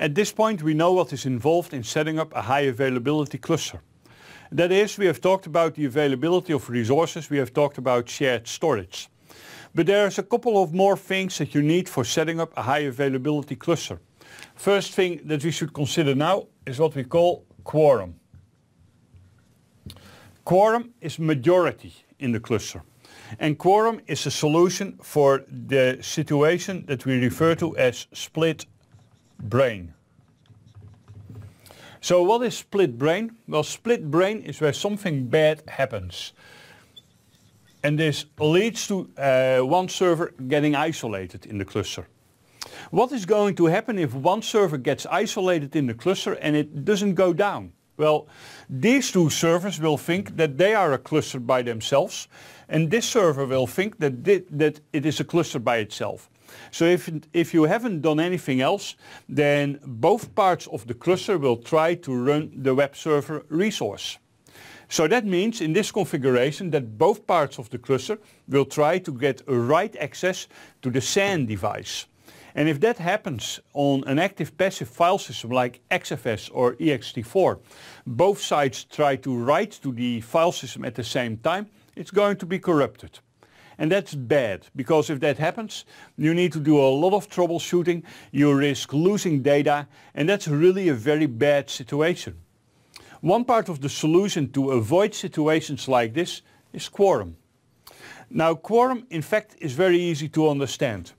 At this point, we know what is involved in setting up a high availability cluster. That is, we have talked about the availability of resources, we have talked about shared storage. But there's a couple of more things that you need for setting up a high availability cluster. First thing that we should consider now is what we call quorum. Quorum is majority in the cluster. And quorum is a solution for the situation that we refer to as split brain. So what is split brain? Well, split brain is where something bad happens. And this leads to uh, one server getting isolated in the cluster. What is going to happen if one server gets isolated in the cluster and it doesn't go down? Well, these two servers will think that they are a cluster by themselves and this server will think that, that it is a cluster by itself. So if, if you haven't done anything else, then both parts of the cluster will try to run the web server resource. So that means in this configuration that both parts of the cluster will try to get write access to the SAN device. And if that happens on an active passive file system like XFS or ext4, both sides try to write to the file system at the same time, it's going to be corrupted. And that's bad because if that happens, you need to do a lot of troubleshooting. You risk losing data and that's really a very bad situation. One part of the solution to avoid situations like this is Quorum. Now Quorum in fact is very easy to understand.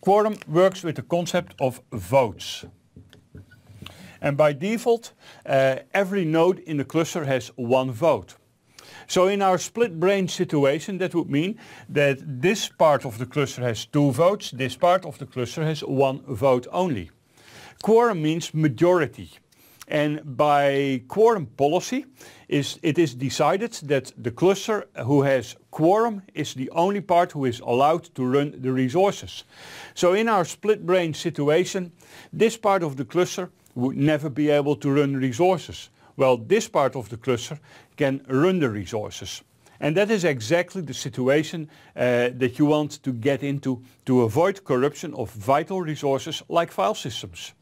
Quorum works with the concept of votes. And by default, uh, every node in the cluster has one vote. So in our split brain situation, that would mean that this part of the cluster has two votes, this part of the cluster has one vote only. Quorum means majority. And by quorum policy, is it is decided that the cluster who has quorum is the only part who is allowed to run the resources. So in our split brain situation, this part of the cluster would never be able to run resources well, this part of the cluster can run the resources. And that is exactly the situation uh, that you want to get into to avoid corruption of vital resources like file systems.